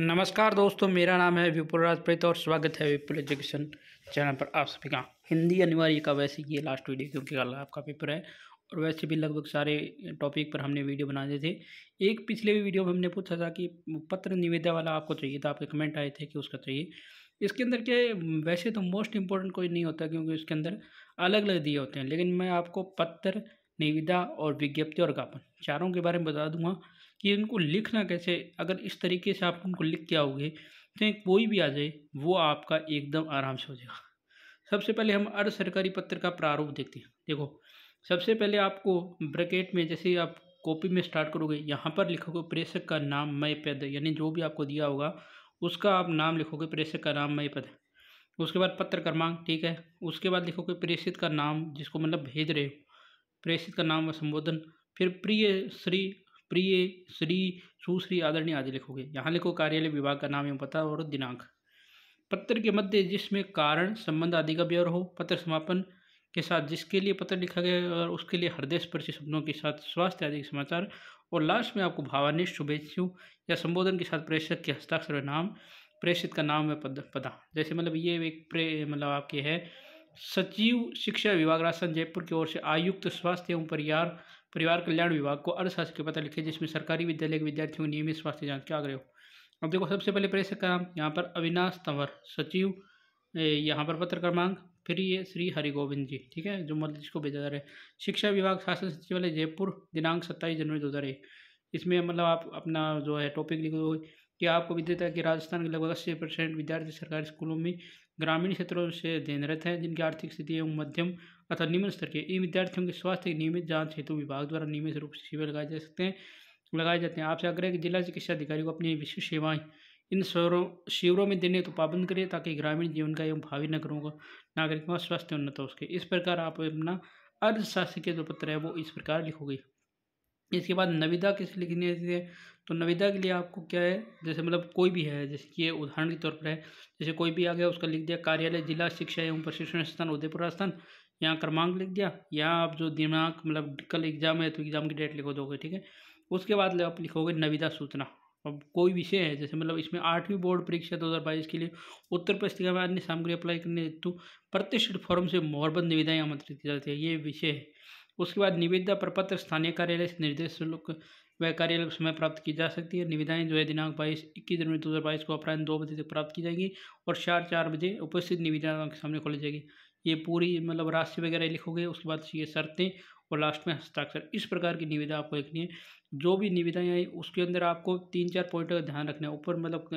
नमस्कार दोस्तों मेरा नाम है विपुल राजप्रीत और स्वागत है विपुल एजुकेशन चैनल पर आप सभी का हिंदी अनिवार्य का वैसे ये लास्ट वीडियो क्योंकि कल आपका पेपर है और वैसे भी लगभग सारे टॉपिक पर हमने वीडियो बना दिए थे एक पिछले भी वीडियो में हमने पूछा था कि पत्र निवेदा वाला आपको चाहिए था आपके कमेंट आए थे कि उसका चाहिए इसके अंदर क्या वैसे तो मोस्ट इम्पोर्टेंट कोई नहीं होता क्योंकि इसके अंदर अलग अलग दिए होते हैं लेकिन मैं आपको पत्र निविदा और विज्ञप्ति और ज्ञापन चारों के बारे में बता दूंगा कि उनको लिखना कैसे अगर इस तरीके से आप उनको लिख के आओगे तो कोई भी आ जाए वो आपका एकदम आराम से हो जाएगा सबसे पहले हम अर्ध सरकारी पत्र का प्रारूप देखते हैं देखो सबसे पहले आपको ब्रैकेट में जैसे आप कॉपी में स्टार्ट करोगे यहाँ पर लिखोगे प्रेषक का नाम मय पद यानी जो भी आपको दिया होगा उसका आप नाम लिखोगे प्रेषक का नाम मय पद उसके बाद पत्र क्रमांक ठीक है उसके बाद लिखोगे प्रेषित का नाम जिसको मतलब भेज रहे हो प्रेषित का नाम व संबोधन फिर प्रिय श्री प्रिय श्री सुश्री आदरणीय आदि लिखोगे यहाँ लिखो कार्यालय विभाग का नाम एवं पता और दिनांक पत्र के मध्य जिसमें कारण संबंध आदि का ब्यौर हो पत्र समापन के साथ जिसके लिए पत्र लिखा गया और उसके लिए हृदय स्पर्शी शब्दों के साथ स्वास्थ्य आदि के समाचार और लास्ट में आपको भावानिष्ठ शुभे या संबोधन के साथ प्रेषक के हस्ताक्षर नाम प्रेषित का नाम है पद पता जैसे मतलब ये एक प्रे मतलब आपके है सचिव शिक्षा विभाग राजस्थान जयपुर की ओर से आयुक्त स्वास्थ्य एवं परिवार परिवार कल्याण विभाग को अर्थशास्त्र के पता लिखे जिसमें सरकारी विद्यालय के विद्यार्थियों को नियमित स्वास्थ्य जांच के आग्रह हो अब देखो सबसे पहले प्रेस का नाम यहाँ पर अविनाश तंवर सचिव यहाँ पर पत्र क्रमांक फिर ये श्री हरिगोविंद जी ठीक है जो मतलब जिसको भेजा जा रहा है शिक्षा विभाग शासन सचिवालय जयपुर दिनांक सत्ताईस जनवरी दो हज़ार एक इसमें मतलब आप अपना जो है टॉपिक लिखो क्या आपको विदित है कि राजस्थान के लगभग अस्सी परसेंट विद्यार्थी सरकारी स्कूलों में ग्रामीण क्षेत्रों से अध्ययनरत हैं जिनकी आर्थिक स्थिति एवं मध्यम अथवा निम्न स्तर के इन विद्यार्थियों के स्वास्थ्य की नियमित जांच हेतु विभाग द्वारा नियमित रूप से शिविर लगाए जा सकते हैं लगाए जाते हैं आपसे आग्रह कि जिला चिकित्सा अधिकारी को अपनी विशेष सेवाएँ इन शहरों शिविरों में देने तो पाबंद करें ताकि ग्रामीण जीवन का एवं भावी नगरों का नागरिकों का स्वास्थ्य उन्नत हो तो सके इस प्रकार आप अपना अर्ध जो पत्र है वो इस प्रकार लिखोगे इसके बाद नविदा किसे लिखनी है तो नविदा के लिए आपको क्या है जैसे मतलब कोई भी है जैसे कि उदाहरण के तौर पर है जैसे कोई भी आ गया उसका लिख दिया कार्यालय जिला शिक्षा एवं प्रशिक्षण स्थान उदयपुर स्थान यहाँ क्रमांक लिख दिया यहाँ आप जो दिमाग मतलब कल एग्जाम है तो एग्ज़ाम की डेट लिखो दोगे ठीक है उसके बाद आप लिखोगे नविदा सूचना अब कोई विषय है जैसे मतलब इसमें आठवीं बोर्ड परीक्षा दो हज़ार बाईस के लिए उत्तर पुस्तिका में अन्य सामग्री अप्लाई करने हेतु प्रतिष्ठित फॉर्म से मोहरबंद निविदाएँ आमंत्रित की जाती है ये विषय है उसके बाद निविदा प्रपत्र स्थानीय कार्यालय से निर्देश शुल्क व कार्यालय समय प्राप्त की जा सकती है निविदाएं जो है दिनांक बाईस इक्कीस जनवरी दो हज़ार बाईस को अपराह्न दो बजे तक प्राप्त की जाएगी और शाम चार बजे उपस्थित निविदाओं के सामने खोली जाएगी ये पूरी मतलब राशि वगैरह लिखोगे उसके बाद ये शर्तें और लास्ट में हस्ताक्षर इस प्रकार की निविदा आपको लिखनी है जो भी निविदाएँ आई उसके अंदर आपको तीन चार पॉइंट का ध्यान रखना है ऊपर मतलब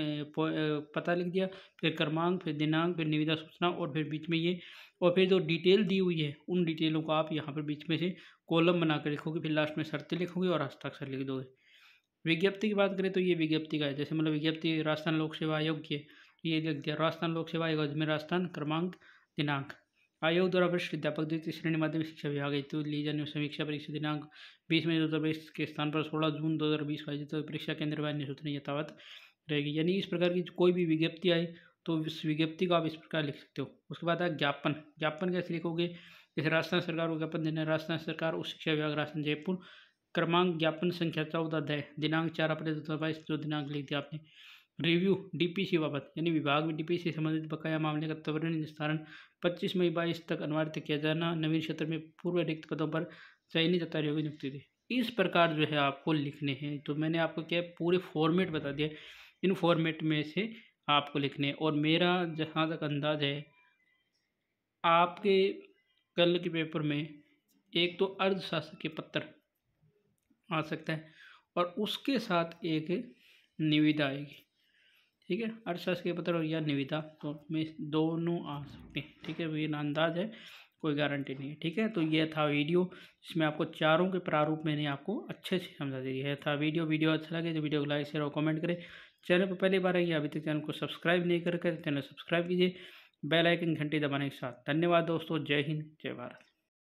पता लिख दिया फिर क्रमांक फिर दिनांक फिर निविदा सूचना और फिर बीच में ये और फिर जो डिटेल दी हुई है उन डिटेलों को आप यहाँ पर बीच में से कॉलम बनाकर लिखोगे फिर लास्ट में शर्तें लिखोगे और हस्ताक्षर लिख दोगे विज्ञप्ति की बात करें तो ये विज्ञप्ति का है जैसे मतलब विज्ञप्ति राजस्थान लोक सेवा आयोग की है ये लिख दिया राजस्थान लोक सेवा आयोग अजमेर राजस्थान क्रमांक दिनांक आयोग द्वारा वरिष्ठ अध्यापक द्वितीय श्रेणी माध्यमिक शिक्षा विभाग हेतु ली जाने समीक्षा परीक्षा दिनांक बीस मई दो हज़ार बाईस के स्थान पर सोलह जून दो हज़ार बीस को आयोजित परीक्षा केंद्र वान्य सूचना यथावत रहेगी यानी इस प्रकार की कोई भी विज्ञप्ति आए तो उस विज्ञप्ति को आप इस प्रकार लिख सकते हो उसके बाद आया ज्ञापन ज्ञापन कैसे लिखोगे जैसे राजस्थान सरकार को ज्ञापन देना राजस्थान सरकार उच्च शिक्षा विभाग राजस्थान जयपुर क्रमांक ज्ञापन संख्या चौदह दिनांक चार अप्रैल दो हज़ार बाईस जो दिनांक लिख दिया आपने रिव्यू डीपीसी बाबत यानी विभाग में डीपीसी से संबंधित बकाया मामले का त्वरण निस्तारण 25 मई बाईस तक अनिवार्य किया जाना नवीन क्षेत्र में पूर्व रिक्त पदों पर चयनित अतारियों की नियुक्ति दी इस प्रकार जो है आपको लिखने हैं तो मैंने आपको क्या पूरे फॉर्मेट बता दिया इन फॉर्मेट में से आपको लिखने और मेरा जहाँ तक अंदाज है आपके कल के पेपर में एक तो अर्धशास्त्र के पत्र आ सकता है और उसके साथ एक निविदा आएगी ठीक है अर्थशास्त्र के पत्र और या निविदा तो में दोनों आ सकते हैं ठीक है ये अंदाज है कोई गारंटी नहीं है ठीक है तो यह था वीडियो इसमें आपको चारों के प्रारूप मैंने आपको अच्छे से समझा दी है था वीडियो वीडियो अच्छा लगे तो वीडियो को लाइक शेयर और कमेंट करें चैनल पर पहली बार आइए अभी तक चैनल को सब्सक्राइब नहीं करके तो चैनल सब्सक्राइब कीजिए बेल आइकन घंटी दबाने के साथ धन्यवाद दोस्तों जय हिंद जय भारत